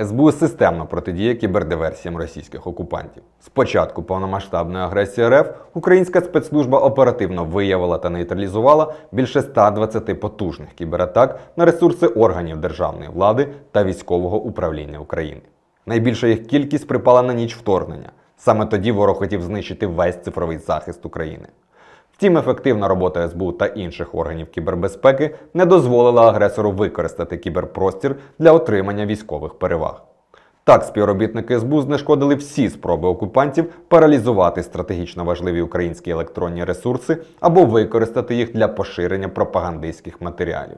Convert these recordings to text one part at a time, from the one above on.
СБУ системно протидіє кібердиверсіям російських окупантів. Спочатку повномасштабної агресії РФ українська спецслужба оперативно виявила та нейтралізувала більше 120 потужних кібератак на ресурси органів державної влади та військового управління України. Найбільша їх кількість припала на ніч вторгнення. Саме тоді ворог хотів знищити весь цифровий захист України. Втім, ефективна робота СБУ та інших органів кібербезпеки не дозволила агресору використати кіберпростір для отримання військових переваг. Так, співробітники СБУ знешкодили всі спроби окупантів паралізувати стратегічно важливі українські електронні ресурси або використати їх для поширення пропагандистських матеріалів.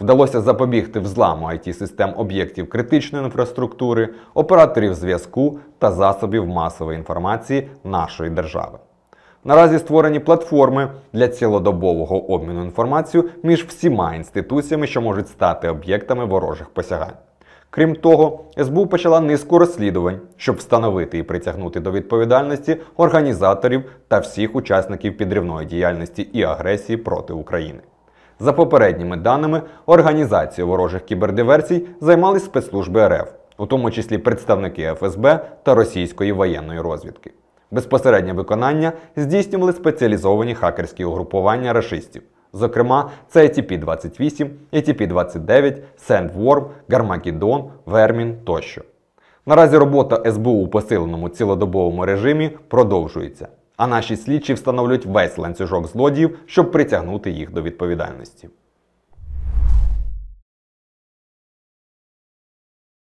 Вдалося запобігти взламу it систем об'єктів критичної інфраструктури, операторів зв'язку та засобів масової інформації нашої держави. Наразі створені платформи для цілодобового обміну інформацією між всіма інституціями, що можуть стати об'єктами ворожих посягань. Крім того, СБУ почала низку розслідувань, щоб встановити і притягнути до відповідальності організаторів та всіх учасників підривної діяльності і агресії проти України. За попередніми даними, організацією ворожих кібердиверсій займались спецслужби РФ, у тому числі представники ФСБ та російської воєнної розвідки. Безпосереднє виконання здійснювали спеціалізовані хакерські угрупування рашистів. Зокрема, це ATP-28, etp 29 Sandworm, Garmageddon, Vermin тощо. Наразі робота СБУ у посиленому цілодобовому режимі продовжується, а наші слідчі встановлюють весь ланцюжок злодіїв, щоб притягнути їх до відповідальності.